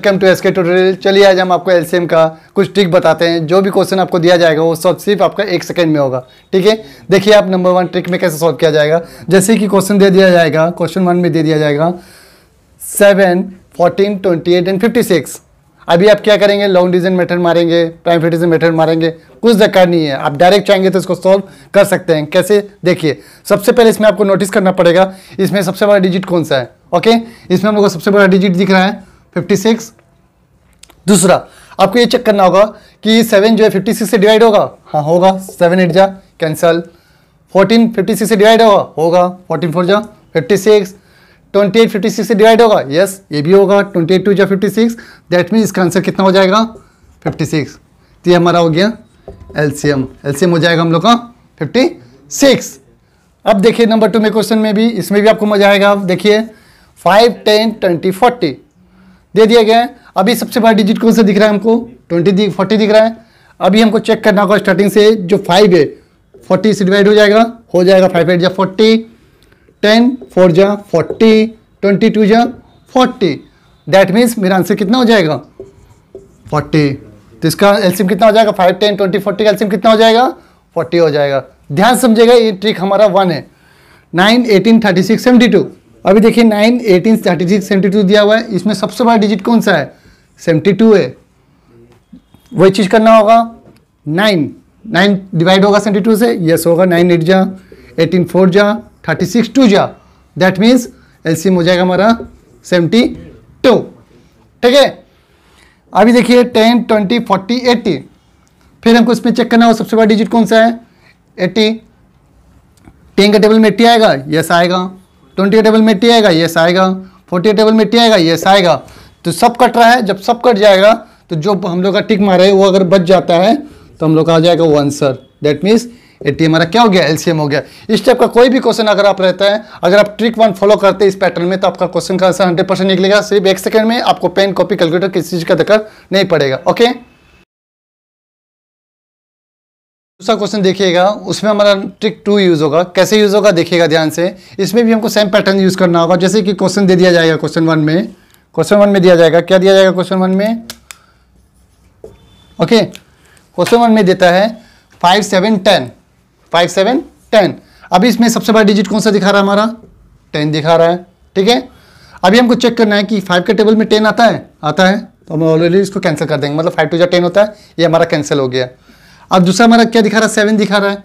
welcome to S K tutorial चलिए आज हम आपको एलसीएम का कुछ ट्रिक बताते हैं जो भी क्वेश्चन आपको दिया जाएगा वो सब सिर्फ आपका एक सेकंड में होगा ठीक है देखिए आप नंबर वन ट्रिक में कैसे सॉल्व किया जाएगा जैसे कि क्वेश्चन दे दिया जाएगा क्वेश्चन वन में दे दिया जाएगा seven fourteen twenty eight and fifty six अभी आप क्या करेंगे लॉन्ग डिजन मेथड मारेंगे प्राइम फिटिजन मेथड मारेंगे कुछ दरकार नहीं है आप डायरेक्ट चाहेंगे तो इसको सॉल्व कर सकते हैं कैसे देखिए सबसे पहले इसमें आपको नोटिस करना पड़ेगा इसमें सबसे बड़ा डिजिट कौन सा है ओके इसमें हम लोग सबसे बड़ा डिजिट दिख रहा है 56 दूसरा आपको ये चेक करना होगा कि सेवन जो है फिफ्टी सिक्स से डिवाइड होगा हाँ होगा सेवन एट जा कैंसल फोर्टीन फिफ्टी सिक्स से डिवाइड होगा होगा फोर्टीन फोर जा fifty six twenty eight fifty six से डिवाइड होगा यस ये भी होगा ट्वेंटी एट टू जा फिफ्टी सिक्स दैट मीन इसका आंसर कितना हो जाएगा फिफ्टी सिक्स तो ये हमारा हो गया L C M L C M हो जाएगा हम लोग का फिफ्टी सिक्स अब देखिए नंबर टू में क्वेश्चन में भी इसमें भी आपको मजा आएगा देखिए फाइव टेन ट्वेंटी फोर्टी दे दिया गया है अभी सबसे बड़ा डिजिट कौन सा दिख रहा है हमको ट्वेंटी दिख फोर्टी दिख रहा है अभी हमको चेक करना होगा स्टार्टिंग से जो फाइव है फोर्टी से डिवाइड हो जाएगा हो जाएगा फाइव एट जा फोर्टी टेन फोर जा फोर्टी ट्वेंटी टू जा फोर्टी दैट मीन्स मेरा आंसर कितना हो जाएगा फोर्टी तो इसका एल्सियम कितना हो जाएगा फाइव टेन ट्वेंटी फोर्टी का एल्सियम कितना हो जाएगा फोर्टी हो जाएगा ध्यान समझेगा ये ट्रिक हमारा वन है nine eighteen thirty six seventy two अभी देखिए nine eighteen thirty six seventy two दिया हुआ है इसमें सबसे बड़ा डिजिट कौन सा है सेवेंटी टू है वही चीज़ करना होगा नाइन नाइन डिवाइड होगा सेवेंटी टू से यस होगा नाइन एट जा एटीन फोर जा थर्टी सिक्स टू जा दैट मीन्स एलसीएम हो जाएगा हमारा सेवेंटी टू ठीक है अभी देखिए टेन ट्वेंटी फोर्टी एट्टी फिर हमको इसमें चेक करना हो सबसे बड़ा डिजिट कौन सा है एट्टी टेन के टेबल में एट्टी आएगा यस आएगा ट्वेंटी के टेबल में एट्टी आएगा यस आएगा फोर्टी के टेबल में एट्टी आएगा यस आएगा तो सब कट रहा है जब सब कट जाएगा तो जो हम लोग का टिक मारा है वो अगर बच जाता है तो हम लोग का आ जाएगा वो answer that means eighty हमारा क्या हो गया एलसीएम हो गया इस टाइप का कोई भी क्वेश्चन अगर आप रहता है अगर आप ट्रिक वन फॉलो करते हैं इस पैटर्न में तो आपका क्वेश्चन का आंसर हंड्रेड परसेंट निकलेगा सिर्फ एक सेकंड में आपको पेन कॉपी कैलकुलेटर किसी चीज़ का दरकार नहीं पड़ेगा ओके दूसरा क्वेश्चन देखिएगा उसमें हमारा ट्रिक टू यूज़ होगा कैसे यूज़ होगा देखिएगा ध्यान से इसमें भी हमको सेम पैटर्न यूज़ करना होगा जैसे कि क्वेश्चन दे दिया जाएगा क्वेश्चन वन में क्वेश्चन वन में दिया जाएगा क्या दिया जाएगा क्वेश्चन वन में ओके क्वेश्चन वन में देता है five seven ten five seven ten अभी इसमें सबसे बड़ा डिजिट कौन सा दिखा रहा है हमारा टेन दिखा रहा है ठीक है अभी हमको चेक करना है कि फाइव के टेबल में टेन आता है आता है तो हम ऑलरेडी इसको कैंसिल कर देंगे मतलब फाइव टू जा टेन होता है ये हमारा कैंसिल हो गया अब दूसरा हमारा क्या दिखा रहा है सेवन दिखा रहा है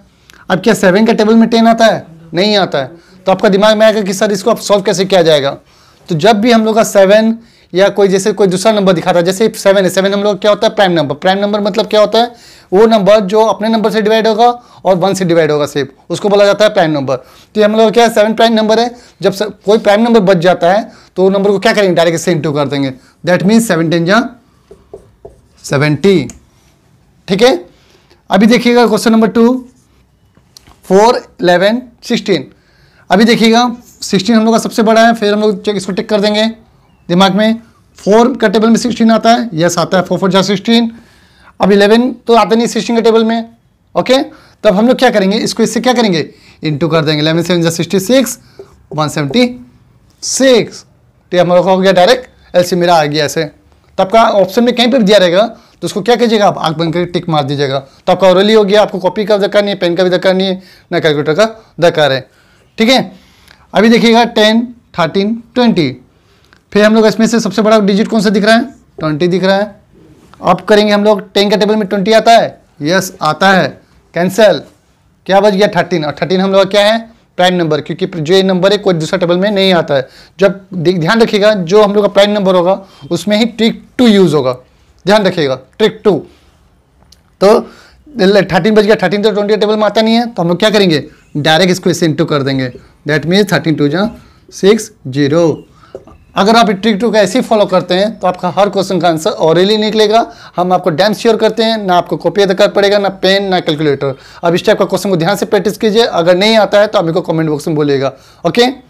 अब क्या सेवन के टेबल में टेन आता है नहीं आता है तो आपका दिमाग में आएगा कि सर इसको आप सॉल्व कैसे किया जाएगा तो जब भी हम लोग का सेवन या कोई जैसे कोई दूसरा नंबर दिखाता है जैसे सेवन है सेवन हम लोग क्या होता है प्राइम नंबर प्राइम नंबर मतलब क्या होता है वो नंबर जो अपने नंबर से डिवाइड होगा और वन से डिवाइड होगा सिर्फ उसको बोला जाता है प्राइम नंबर तो हम लोग क्या है सेवन प्राइम नंबर है जब सर, कोई प्राइम नंबर बच जाता है तो नंबर को क्या करेंगे डायरेक्ट से इंटू कर देंगे दैट मीन्स सेवनटीन या सेवेंटी ठीक है अभी देखिएगा question number two four eleven sixteen अभी देखिएगा सिक्सटीन हम लोग का सबसे बड़ा है फिर हम लोग चेक इसको टिक कर देंगे दिमाग में फोर का टेबल में सिक्सटीन आता है यस आता है फोर फोर जहाँ सिक्सटीन अब इलेवन तो आता नहीं सिक्सटीन के टेबल में ओके तब हम लोग क्या करेंगे इसको इससे क्या करेंगे इंटू कर देंगे इलेवन सेवन जहाँ sixty six one seventy six तो हम लोग का हो गया डायरेक्ट एल मेरा आ गया ऐसे तो आपका ऑप्शन में कहीं पर दिया रहेगा तो उसको क्या कीजिएगा आप आँख बंद करके टिक मार दीजिएगा तो आपका ओरली हो गया आपको कॉपी का भी दरकार नहीं है पेन का भी दरकार नहीं है ना कैलकुलेटर का दरकार है ठीक है अभी देखिएगा टेन थर्टीन ट्वेंटी फिर हम लोग इसमें से सबसे बड़ा डिजिट कौन सा दिख रहा है ट्वेंटी दिख रहा है अब करेंगे हम लोग टेन के टेबल में ट्वेंटी आता है यस yes, आता है कैंसल क्या बच गया थर्टीन और थर्टीन हम लोग क्या है प्राइम नंबर क्योंकि जो ये नंबर है कोई दूसरा टेबल में नहीं आता है जब ध्यान रखिएगा जो हम लोग का प्राइम नंबर होगा उसमें ही ट्रिक टू यूज़ होगा ध्यान रखिएगा ट्रिक टू तो थर्टीन बज गया थर्टीन तो ट्वेंटी टेबल में आता नहीं है तो हम लोग क्या करेंगे डायरेक्ट इसको इससे इंटू कर देंगे दैट मीन्स थर्टीन टू जहाँ सिक्स जीरो अगर आप ट्रिक टू का ऐसे ही फॉलो करते हैं तो आपका हर क्वेश्चन का आंसर ऑरली निकलेगा हम आपको डैम श्योर करते हैं ना आपको कॉपी कर पड़ेगा ना पेन ना कैलकुलेटर अब इस टाइप का क्वेश्चन को ध्यान से प्रैक्टिस कीजिए अगर नहीं आता है तो आप मेरे को कॉमेंट बॉक्स में बोलेगा ओके